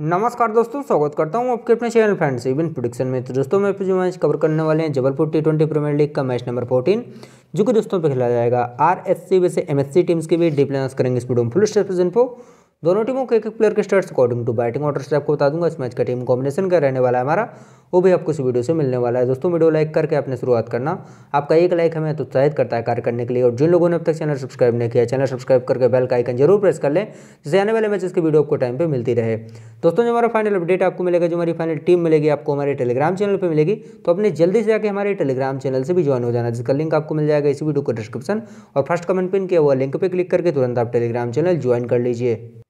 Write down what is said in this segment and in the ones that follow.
नमस्कार दोस्तों स्वागत करता हूं आपके अपने चैनल फ्रेंड्स इवन प्रोडिक्शन में तो दोस्तों मैं जो मैच कवर करने वाले हैं Jabalpur T twenty premier league का मैच नंबर फोर्टीन जो कि दोस्तों पे खेला जाएगा आर एस सी वैसे एम एस सी टीम्स के भी डीप करेंगे इस वीडियो में फुल स्टेशन को दोनों टीमों के एक एक प्लेयर के start according to batting order step आपको बता दूंगा इस मैच का टीम कॉम्बिनेशन का रहने वाला है हमारा वो भी आपको इस वीडियो से मिलने वाला है दोस्तों वीडियो लाइक करके अपने शुरुआत करना आपका एक लाइक हमें उत्साहित तो करता है कार्य करने के लिए और जिन लोगों ने अब तक चैनल सब्सक्राइब नहीं किया चैनल सब्सक्राइब करके बेल का आइकन जरूर प्रेस कर लें जिससे आने वाले मैचेस की वीडियो आपको टाइम पर मिलती रहे दोस्तों जो हमारा फाइनल अपडेट आपको मिलेगा जो हमारी फाइनल टीम मिलेगी आपको हमारे टेलीग्राम चैनल पर मिलेगी तो अपने जल्दी से जाकर हमारे टेलीग्राम चैनल से भी ज्वाइन हो जाना जिसका लिंक आपको मिल जाएगा इसी वीडियो को डिस्क्रिप्शन और फर्स्ट कमेंट पिन किया हुआ लिंक पर क्लिक करके तुरंत आप टेलीग्राम चैनल ज्वाइन कर लीजिए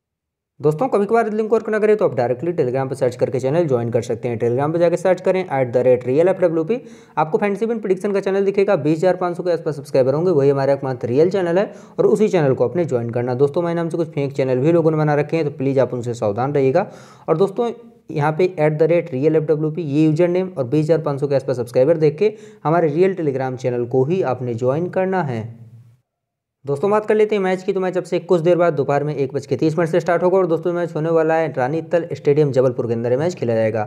दोस्तों कभी कभार लिंक वर्क ना करें तो आप डायरेक्टली टेलीग्राम पर सर्च करके चैनल ज्वाइन कर सकते हैं टेलीग्राम पर जाकर सर्च करें at the rate real F W P आपको फैंसी बिन प्रिडिक्शन का चैनल दिखेगा बीस हज़ार पाँच सौ के आसपास सब्सक्राइबर होंगे वही हमारा मात्र रियल चैनल है और उसी चैनल को अपने ज्वाइन करना दोस्तों मेरे नाम से कुछ फेंक चैनल भी लोगों ने बना रखे हैं तो प्लीज़ आप उनसे सावधान रहिएगा और दोस्तों यहाँ पे at the rate real F W P ये यूजर नेम और बीस हज़ार पाँच सौ के आसपास सब्सक्राइबर देख के हमारे रियल टेलीग्राम चैनल को ही आपने ज्वाइन करना है दोस्तों बात कर लेते हैं मैच की तो मैच अब से कुछ देर बाद दोपहर में एक बज के तीस मिनट से स्टार्ट होगा और दोस्तों मैच होने वाला है रानी तल स्टेडियम जबलपुर के अंदर मैच खेला जाएगा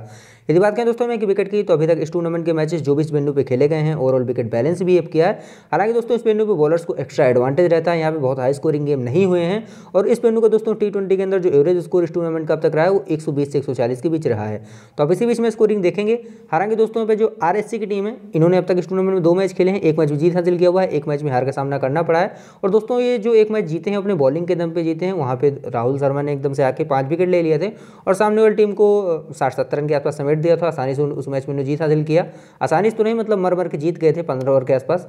यदि बात करें दोस्तों में कि विकेट की तो अभी तक इस टूर्नामेंट के मैचेस जो इस बिंदु पर खेले गए हैं ओवरऑल विकेट बैलेंस भी अब किया है हालांकि दोस्तों इस बिंदु पर बॉलर्स को एक्स्ट्रा एडवांटेज रहता है यहाँ पर बहुत हाई स्कोरिंग गेम नहीं हुए हैं और इस बिंदु का दोस्तों टी के अंदर जो एवरेज स्कोर इस टूर्नामेंट का अब तक रहा है वो एक से एक के बीच रहा है तो अब इसी बीच में स्कोरिंग देखेंगे हालांकि दोस्तों पर जो आर की टीम है इन्होंने अब तक इस टूर्नामेंट में दो मैच खेले हैं एक मैच में जीत हासिल किया हुआ है एक मैच में हार का सामना करना पड़ा है और दोस्तों ये जो एक मैच जीते हैं अपने बॉलिंग के दम पे जीते हैं वहाँ पे राहुल शर्मा ने एकदम से आके पांच विकेट ले लिए थे और सामने वाली टीम को साठ सत्तर रन के आसपास समेट दिया था आसानी से उस मैच में उन्होंने जीत हासिल किया आसानी से तो नहीं मतलब मर मर के जीत गए थे पंद्रह ओवर के आसपास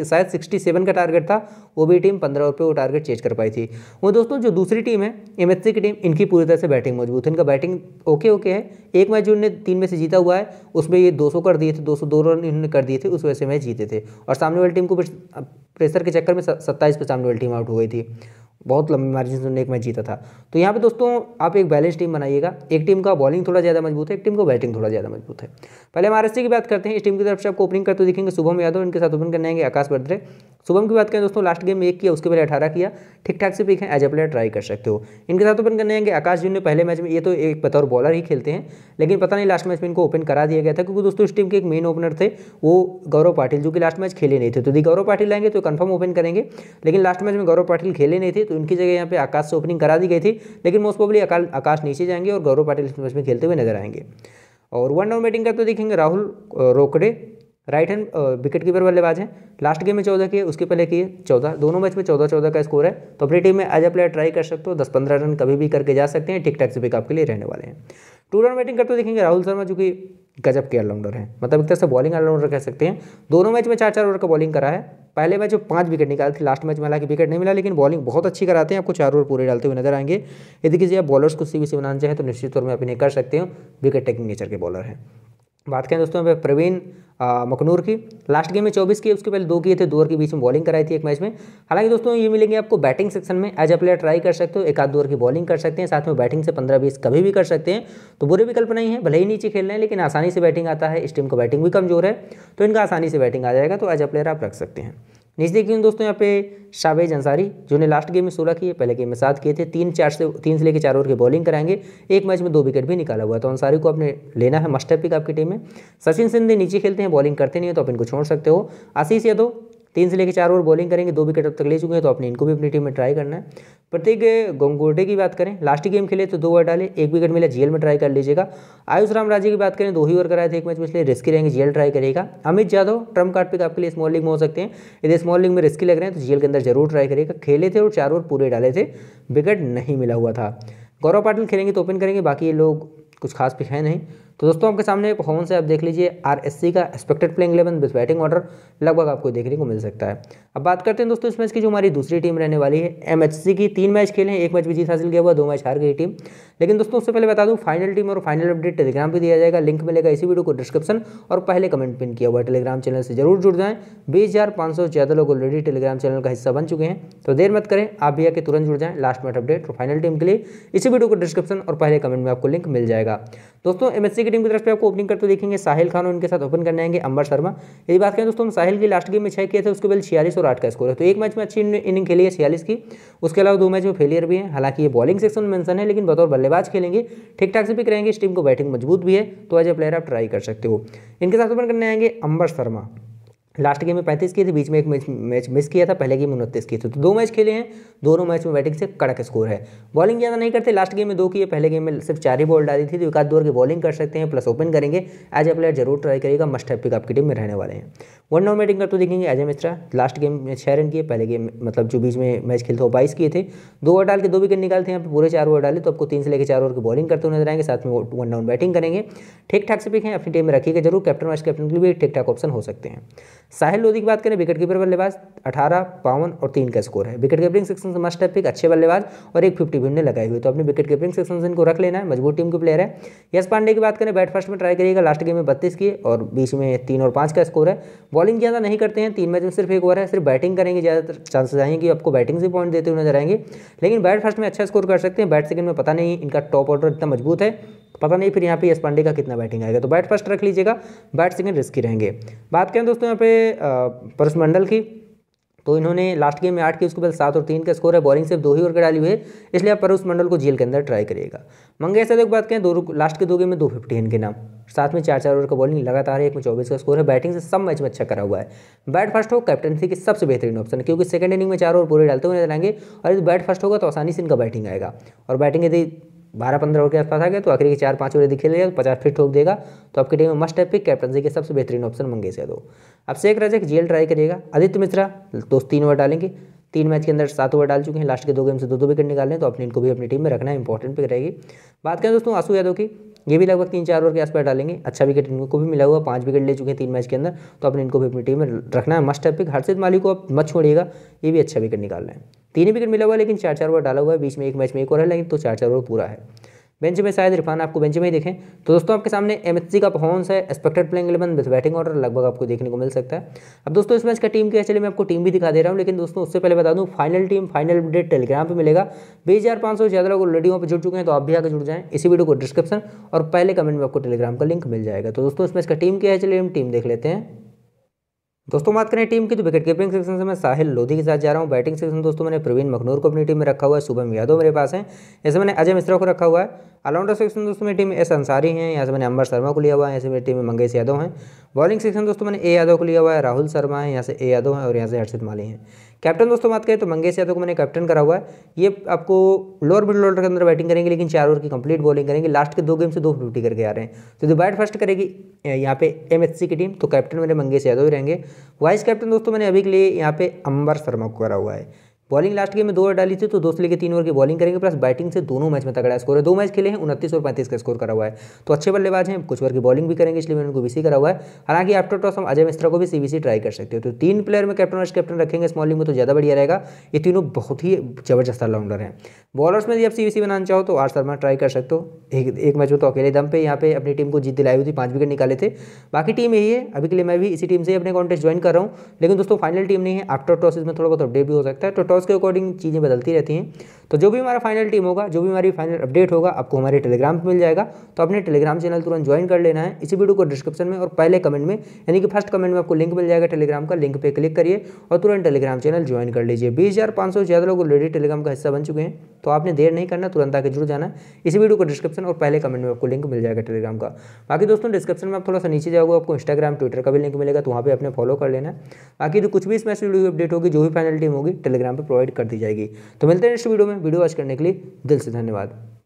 शायद सिक्सटी सेवन का टारगेट था वो भी टीम पंद्रह रुपये वो टारगेट चेज कर पाई थी वो दोस्तों जो दूसरी टीम है एम की टीम इनकी पूरी तरह से बैटिंग मजबूत है इनका बैटिंग ओके ओके है एक मैच जो इन्होंने तीन में से जीता हुआ है उसमें ये दो कर दिए थे दो दो रन इन्होंने कर दिए थे उस वजह से मैच जीते थे और सामने वाली टीम को प्रेशर के चक्कर में सत्ताईस पर सामने वाली टीम आउट हो गई थी बहुत लंबे मार्जिन से उन्होंने एक मैच जीता था तो यहाँ पे दोस्तों आप एक बैलेंस टीम बनाइएगा एक टीम का बॉलिंग थोड़ा ज़्यादा मजबूत है एक टीम का बैटिंग थोड़ा ज़्यादा मजबूत है पहले हम की बात करते हैं इस टीम की तरफ से आपको ओपनिंग करते दिखेंगे शुभम यादव इनके साथ ओपन करने आएंगे आकाश बद्रे शुभम की बात करें दोस्तों लास्ट गेम एक किया उसके पहले अठारह किया ठीक ठाक से पिक है एज ए प्लेयर ट्राई कर सकते हो इनके साथ ओपन करने आएंगे आकाश जी ने पहले मैच में ये तो एक बतौर बॉलर ही खेलते हैं लेकिन पता नहीं लास्ट मैच में इनको ओपन करा दिया गया था क्योंकि दोस्तों इस टीम के एक मेन ओपनर थे वो गौरव पाटिल जो कि लास्ट मैच खेले नहीं थे तो यदि गौरव पाटिल आएंगे तो कन्फर्म ओपन करेंगे लेकिन लास्ट मैच में गौरव पाटिल खेले नहीं थे तो उनकी जगह यहाँ पे आकाश से ओपनिंग करा दी गई थी लेकिन मोस्ट प्रोबली आकाश नीचे जाएंगे और गौरव पाटिल इस मैच में खेलते हुए नजर आएंगे और वन डाउन बैटिंग का तो देखेंगे Rahul Rokde right hand wicket keeper बल्लेबाज हैं लास्ट गेम में चौदह किए उसके पहले किए चौदह दोनों मैच में चौदह चौदह का स्कोर है तो अपनी टीम में एज अ प्लेयर ट्राई कर सकते हो दस पंद्रह रन कभी भी करके जा सकते हैं ठीक ठाक से पिक आपके लिए रहने वाले हैं टू रन बैटिंग करते देखेंगे राहुल शर्मा जो कि गजब के ऑलराउंडर हैं मतलब एक तरह से बॉलिंग ऑलराउंडर कह सकते हैं दोनों मैच में चार चार ओवर का बॉलिंग करा है पहले मैच में पाँच विकेट निकाली थी लास्ट मैच में हालांकि विकेट नहीं मिला लेकिन बॉलिंग बहुत अच्छी कराते हैं आपको चार ओवर पूरे डालते हुए नजर आएंगे यदि किसी आप बॉलर्स को सी बनाना चाहें तो निश्चित तौर में आप इन्हें कर सकते हो विकेट टेकिंग नेचर के बॉलर हैं बात करें दोस्तों यहाँ प्रवीण मकनूर की लास्ट गेम में 24 की उसके पहले दो किए थे दो ओवर के बीच में बॉलिंग कराई थी एक मैच में हालांकि दोस्तों ये मिलेंगे आपको बैटिंग सेक्शन में एज ए प्लेयर ट्राई कर सकते हो एक आध दो ओवर की बॉलिंग कर सकते हैं साथ में बैटिंग से पंद्रह बीस कभी भी कर सकते हैं तो बुरे विकल्प नहीं है भले ही नीचे खेल रहे हैं लेकिन आसानी से बैटिंग आता है इस टीम को बैटिंग भी कमजोर है तो इनका आसानी से बैटिंग आ जाएगा तो एज ए प्लेयर आप रख सकते हैं नीचे देखिए दोस्तों यहाँ पे शाबेज अंसारी जिन्होंने लास्ट गेम में सोलह किए पहले गेम में सात किए थे तीन चार से तीन से लेकर चार ओवर की बॉलिंग कराएंगे एक मैच में दो विकेट भी निकाला हुआ है तो अंसारी को आपने लेना है मस्टर पिक आपकी टीम में सचिन सिंधे नीचे खेलते हैं बॉलिंग करते नहीं है तो आप इनको छोड़ सकते हो आशीष यादव तीन से लेकर चार ओवर बॉलिंग करेंगे दो विकेट अब तक ले चुके हैं तो आपने इनको भी अपनी टीम में ट्राई करना है प्रतीक गंगोटे की बात करें लास्ट गेम खेले तो दो ओवर डाले एक विकेट मिला जीएल में ट्राई कर लीजिएगा आयुष राम राजे की बात करें दो ही ओवर कराए थे एक मैच में इसलिए रिस्की रहेंगे जीएल ट्राई करेगा Amit Yadav trump card pick आपके लिए स्मॉल लीग में हो सकते हैं यदि स्मॉल लीग में रिस्की लग रहे हैं तो जीएल के अंदर जरूर ट्राई करेगा खेले थे और चार ओवर पूरे डाले थे विकेट नहीं मिला हुआ था गौरव पाटिल खेलेंगे तो ओपन करेंगे बाकी ये लोग कुछ खास पिक है नहीं तो दोस्तों आपके सामने परफॉर्मेंस है आप देख लीजिए आरएससी का expected playing eleven with batting order लगभग आपको देखने को मिल सकता है अब बात करते हैं दोस्तों इस मैच की जो हमारी दूसरी टीम रहने वाली है एमएचसी की तीन मैच खेले हैं एक मैच भी जीत हासिल किया हुआ दो मैच हार गई टीम लेकिन दोस्तों उससे पहले बता दूँ फाइनल टीम और फाइनल अपडेट टेलीग्राम पर दिया जाएगा लिंक मिलेगा इसी वीडियो को डिस्क्रिप्शन और पहले कमेंट पिन किया हुआ टेलीग्राम चैनल से जरूर जुड़ जाएँ बीस सौ ज़्यादा लोग ऑलरेडी टेलीग्राम चैनल का हिस्सा बन चुके हैं तो देर मत करें आप भी आके तुरंत जुड़ जाएँ लास्ट मैच अपडेट और फाइनल टीम के लिए इसी वीडियो को डिस्क्रिप्शन और पहले कमेंट में आपको लिंक मिल जाएगा दोस्तों एमएससी टीम की तरफ से आपको ओपनिंग करते देखेंगे साहिल खान और उनके साथ ओपन करने आएंगे अंबर शर्मा यदि बात करें दोस्तों हम साहिल की लास्ट गेम में छह किए थे उसके बाद छियालीस और आठ का स्कोर है तो एक मैच में अच्छी इनिंग खेली है छियालीस की उसके अलावा दो मैच में फेलियर भी है हालांकि ये बॉलिंग सेक्शन में मेंशन है लेकिन बतौर बल्लेबाज खेलेंगे ठीक ठाक से भी करेंगे इस टीम को बैटिंग मजबूत भी है तो एज ए प्लेयर आप ट्राई कर सकते हो इनके साथ ओपन करने आएंगे अंबर शर्मा लास्ट गेम में पैंतीस किए थे बीच में एक मैच मैच मिस किया था पहले गेम में उनतीस किए थे तो दो मैच खेले हैं दोनों मैच में बैटिंग से कड़क स्कोर है बॉलिंग ज़्यादा नहीं करते लास्ट गेम में दो किए पहले गेम में सिर्फ चार ही बॉल डाली थी तो एक आध दौर की बॉलिंग कर सकते हैं प्लस ओपन करेंगे एज ए प्लेयर जरूर ट्राई करेगा मस्ट है पिक आपकी टीम में रहने वाले हैं वन डाउन बैटिंग करते देखेंगे अजय मिश्रा लास्ट गेम में छः रन किए पहले गेम मतलब जो बीच में मैच खेलते वो बाईस किए थे दो ओवर डाल के दो विकेट निकालते हैं पूरे चार ओवर डाले तो आपको तीन से लेकर चार ओवर की बॉलिंग करते हुए नजर आएंगे साथ में वन डाउन बैटिंग करेंगे ठीक ठाक से पिक हैं अपनी टीम में रखिएगा जरूर कैप्टन वाइस कैप्टन के लिए भी ठीक ठाक ऑप्शन हो सकते हैं साहिल लोधी की बात करें विकेट कीपर बल्लेबाज अठारह बावन और तीन का स्कोर है विकेट कीपरिंग सेक्शन से मस्ट है पिक अच्छे बल्लेबाज और एक फिफ्टी भी ने लगाए हुए तो अपने विकेट कीपरिंग सेक्शन से इनको रख लेना है मजबूत टीम के प्लेयर है यश पांडे की बात करें बैट फर्स्ट में ट्राई करिएगा लास्ट गेम में बत्तीस की और बीच में तीन और पाँच का स्कोर है बॉलिंग ज़्यादा नहीं करते हैं तीन मैच में सिर्फ एक ओवर है सिर्फ बैटिंग करेंगे ज़्यादातर चांसेस आएंगे आपको बैटिंग से पॉइंट देते हुए नजर आएंगे लेकिन बैट फर्स्ट में अच्छा स्कोर कर सकते हैं बैट सेकंड में पता नहीं इनका टॉप ऑर्डर इतना मजबूत है पता नहीं फिर यहाँ पे पांडे का कितना बैटिंग आएगा तो बैट फर्स्ट रख लीजिएगा बैट सेकेंड रिस्की रहेंगे बात करें दोस्तों यहाँ पे परस मंडल की तो इन्होंने लास्ट गेम में आठ की उसके बाद सात और तीन का स्कोर है बॉलिंग सिर्फ दो ही ओवर के डाली हुई है इसलिए आप परुष मंडल को जेल के अंदर ट्राई करिएगा मंगेश यादव की बात करें दो लास्ट के दो गेम में दो फिफ्टी इनके नाम साथ में चार चार ओवर का बॉलिंग लगातार है एक में चौबीस का स्कोर है बैटिंग से सब मैच में अच्छा करा हुआ है बैट फर्स्ट हो कैप्टनसी की सबसे बेहतरीन ऑप्शन है क्योंकि सेकंड इनिंग में चार ओवर पूरे डालते हुए नजर आएंगे और यदि बैट फर्स्ट होगा तो आसानी से इनका बैटिंग आएगा और बैटिंग यदि बारह पंद्रह के आसपास आ गए तो आखिरी के चार पाँच ओवर दिखे खेलेगा तो पचास फिट ठोक देगा तो आपकी टीम में मस्ट है पिक कैप्टनसी के सबसे बेहतरीन ऑप्शन मंगेश यादव अब शेख रजक जेल ट्राई करिएगा आदित्य मिश्रा दो तीन ओवर डालेंगे तीन मैच के अंदर सात ओवर डाल चुके हैं लास्ट के दो गेम से दो दो विकेट निकाले तो अपने इनको भी अपनी टीम में रखना इंपॉर्टेंट पिक रहेगी बात करें दोस्तों आंसू यादव की ये भी लगभग तीन चार ओवर के आसपास डालेंगे अच्छा विकेट इनको भी मिला हुआ पाँच विकेट ले चुके हैं तीन मैच के अंदर तो आपने इनको भी अपनी टीम में रखना है मस्ट अपिक पिक हर्षित मालिक को आप मत छोड़िएगा ये भी अच्छा विकेट निकालना है तीन विकेट मिला हुआ है लेकिन चार चार ओवर डाला हुआ है बीच में एक मैच में एक ओवर है लेकिन तो चार चार ओवर पूरा है बेंच में शायद इरफान आपको बेंच में ही देखें तो दोस्तों आपके सामने एम का परफॉर्मेंस है expected playing eleven with batting order लगभग आपको देखने को मिल सकता है अब दोस्तों इस मैच का टीम के चले मैं आपको टीम भी दिखा दे रहा हूँ लेकिन दोस्तों उससे पहले बता दूँ final team final update Telegram पर मिलेगा बीस हज़ार पाँच सौ ज़्यादा लोग ऑलरेडी वहाँ पर जुड़ चुके हैं तो आप भी आगे जुड़ जाएँ इसी वीडियो को डिस्क्रिप्शन और पहले कमेंट में आपको टेलीग्राम का लिंक मिल जाएगा तो दोस्तों इस मैच का टीम क्या है चलिए हम टीम देख लेते हैं दोस्तों बात करें टीम की तो विकेट कीपिंग सेक्शन से मैं साहिल लोधी के साथ जा रहा हूँ बैटिंग सेक्शन दोस्तों मैंने प्रवीण मखनूर को अपनी टीम में रखा हुआ है शुभम यादव मेरे पास हैं ऐसे मैंने अजय मिश्रा को रखा हुआ है ऑलराउंडर सेक्शन दोस्तों मेरी टीम एस अंसारी हैं यहाँ से मैंने अंबर शर्मा को लिया हुआ है ऐसे मेरी टीम में मंगेश यादव हैं बॉलिंग सेक्शन दोस्तों मैंने ए यादव को लिया हुआ है राहुल शर्मा है यहाँ से ए यादव है और यहाँ से हर्षित माली हैं कैप्टन दोस्तों बात करें तो मंगेश यादव को मैंने कैप्टन करा हुआ है ये आपको लोअर मिडल ऑर्डर के अंदर बैटिंग करेंगे लेकिन चार ओवर की कंप्लीट बॉलिंग करेंगे लास्ट के दो गेम से दो फिफ्टी करके आ रहे हैं तो जो बैट फर्स्ट करेगी यहाँ पे एम की टीम तो कैप्टन मेरे मंगेश यादव ही रहेंगे वाइस कैप्टन दोस्तों मैंने अभी के लिए यहाँ पे अंबर शर्मा को करा हुआ है बॉलिंग लास्ट गेम में दो ओवर डाली थी तो दो से लेकर तीन ओवर की बॉलिंग करेंगे प्लस बैटिंग से दोनों मैच में तगड़ा स्कोर है दो मैच खेले हैं उनतीस और पैंतीस का स्कोर करा हुआ है तो अच्छे बल्लेबाज हैं कुछ ओवर की बॉलिंग भी करेंगे इसलिए मैंने उनको बीसी करा हुआ है हालांकि आफ्टर टॉस हम अजय मिश्रा को भी सीबीसी ट्राई कर सकते हो तो तीन प्लेयर में कैप्टन वाइस कैप्टन रखेंगे स्मॉलिंग में तो ज़्यादा बढ़िया रहेगा ये तीनों बहुत ही जबरदस्त ऑलराउंडर हैं बॉलर्स में जब आप सी बनाना चाहो तो आर शर्मा ट्राई कर सकते हो एक एक मैच में तो अकेले दम पे यहाँ पे अपनी टीम को जीत दिलाई हुई थी पांच विकेट निकाले थे बाकी टीम यही है अभी के लिए मैं भी इसी टीम से अपने कॉन्टेस्ट ज्वाइन कर रहा हूँ लेकिन दोस्तों फाइनल टीम नहीं है आफ्टर टॉस इसमें थोड़ा बहुत अपडेट भी हो सकता है तो टॉस उसके अकॉर्डिंग चीज़ें बदलती रहती हैं तो जो भी हमारा फाइनल टीम होगा जो भी हमारी फाइनल अपडेट होगा आपको हमारे टेलीग्राम पर मिल जाएगा तो अपने टेलीग्राम चैनल तुरंत ज्वाइन कर लेना है इसी वीडियो को डिस्क्रिप्शन में और पहले कमेंट में यानी कि फर्स्ट कमेंट में आपको लिंक मिल जाएगा टेलीग्राम का लिंक पर क्लिक करिए और तुरंत टेलीग्राम चैनल ज्वाइन कर लीजिए बीस हज़ार पाँच सौ ज़्यादा लोग ऑलरेडी टेलीग्राम का हिस्सा बन चुके हैं तो आपने देर नहीं करना तुरंत आके जुड़ जाना इसी वीडियो को डिस्क्रिप्शन और पहले कमेंट में आपको लिंक मिल जाएगा टेलीग्राम का बाकी दोस्तों डिस्क्रिप्शन में आप थोड़ा सा नीचे जाओगे आपको इंस्टाग्राम ट्विटर का भी लिंक मिलेगा तो वहाँ पर अपने फॉलो कर लेना बाकी तो कुछ भी इस वीडियो अपडेट होगी जो भी फाइनल टीम होगी टेलीग्राम पर पर प्रोवाइड कर दी जाएगी तो मिलते हैं नेक्स्ट वीडियो में वीडियो वॉच करने के लिए दिल से धन्यवाद